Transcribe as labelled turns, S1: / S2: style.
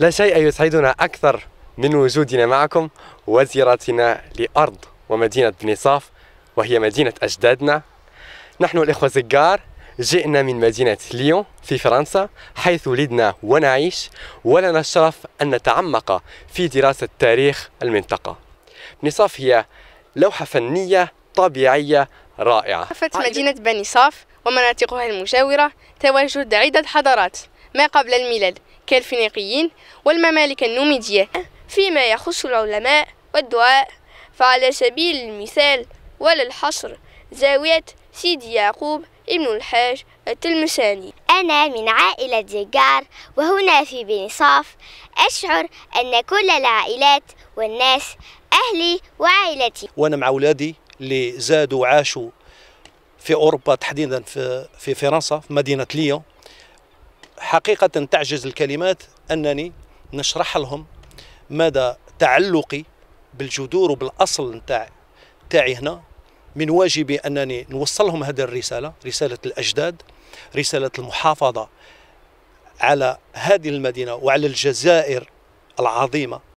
S1: لا شيء يسعدنا أكثر من وجودنا معكم وزيارتنا لأرض ومدينة بنصاف وهي مدينة أجدادنا نحن الإخوة زجار جئنا من مدينة ليون في فرنسا حيث ولدنا ونعيش ولنا الشرف أن نتعمق في دراسة تاريخ المنطقة بنصاف هي لوحة فنية طبيعية رائعة
S2: مدينة بنصاف ومناطقها المجاورة تواجد عدة حضارات ما قبل الميلاد كالفينيقيين والممالك النوميدية فيما يخص العلماء والدعاء فعلى
S3: سبيل المثال وللحصر زاوية سيدي يعقوب ابن الحاج
S4: التلمساني أنا من عائلة زجار وهنا في بني صاف أشعر أن كل العائلات والناس أهلي وعائلتي
S5: وأنا مع أولادي اللي زادوا وعاشوا في أوروبا تحديدا في, في فرنسا في مدينة ليون حقيقة تعجز الكلمات أنني نشرح لهم مدى تعلقي بالجذور وبالأصل نتاع تاعي هنا من واجبي أنني نوصلهم هذه الرسالة رسالة الأجداد رسالة المحافظة على هذه المدينة وعلى الجزائر العظيمة